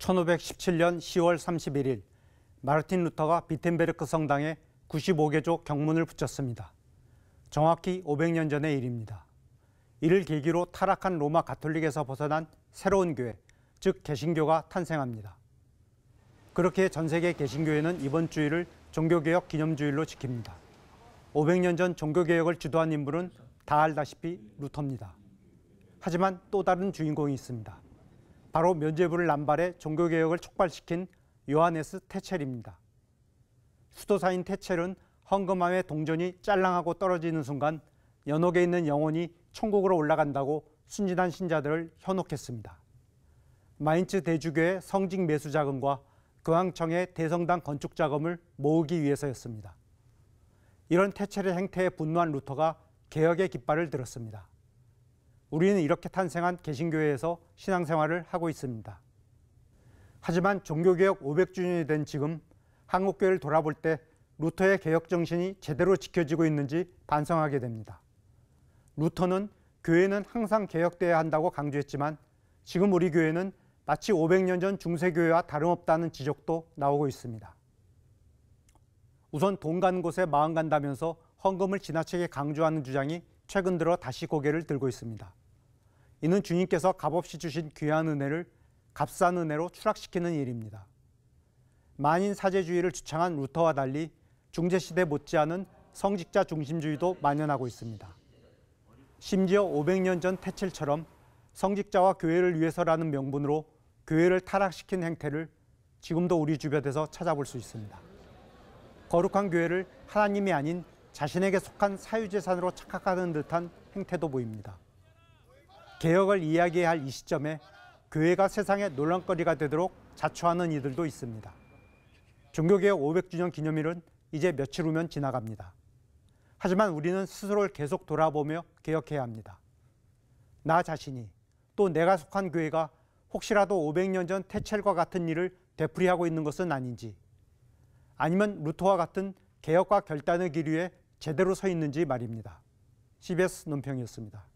1517년 10월 31일 마르틴 루터가 비텐베르크 성당에 95개조 경문을 붙였습니다. 정확히 500년 전의 일입니다. 이를 계기로 타락한 로마 가톨릭에서 벗어난 새로운 교회, 즉 개신교가 탄생합니다. 그렇게 전 세계 개신교회는 이번 주일을 종교개혁 기념주일로 지킵니다. 500년 전 종교개혁을 주도한 인물은 다 알다시피 루터입니다. 하지만 또 다른 주인공이 있습니다. 바로 면죄부를 남발해 종교개혁을 촉발시킨 요하네스 테첼입니다. 수도사인 테첼은 헝금함의 동전이 짤랑하고 떨어지는 순간 연옥에 있는 영혼이 천국으로 올라간다고 순진한 신자들을 현혹했습니다. 마인츠 대주교의 성직 매수 자금과 교황청의 대성당 건축 자금을 모으기 위해서였습니다. 이런 태체의 행태에 분노한 루터가 개혁의 깃발을 들었습니다. 우리는 이렇게 탄생한 개신교회에서 신앙생활을 하고 있습니다. 하지만 종교개혁 500주년이 된 지금 한국교회를 돌아볼 때 루터의 개혁 정신이 제대로 지켜지고 있는지 반성하게 됩니다. 루터는 교회는 항상 개혁돼야 한다고 강조했지만 지금 우리 교회는 마치 500년 전 중세교회와 다름없다는 지적도 나오고 있습니다. 우선 돈 가는 곳에 마음 간다면서 헌금을 지나치게 강조하는 주장이 최근 들어 다시 고개를 들고 있습니다. 이는 주님께서 값없이 주신 귀한 은혜를 값싼 은혜로 추락시키는 일입니다. 만인 사제주의를 주창한 루터와 달리 중재시대 못지않은 성직자 중심주의도 만연하고 있습니다. 심지어 500년 전 태칠처럼 성직자와 교회를 위해서라는 명분으로 교회를 타락시킨 행태를 지금도 우리 주변에서 찾아볼 수 있습니다. 거룩한 교회를 하나님이 아닌 자신에게 속한 사유재산으로 착각하는 듯한 행태도 보입니다. 개혁을 이야기할이 시점에 교회가 세상의 논란거리가 되도록 자초하는 이들도 있습니다. 종교개혁 500주년 기념일은 이제 며칠 후면 지나갑니다. 하지만 우리는 스스로를 계속 돌아보며 개혁해야 합니다. 나 자신이 또 내가 속한 교회가 혹시라도 500년 전 태첼과 같은 일을 되풀이하고 있는 것은 아닌지 아니면 루터와 같은 개혁과 결단의 길 위에 제대로 서 있는지 말입니다. CBS 논평이었습니다.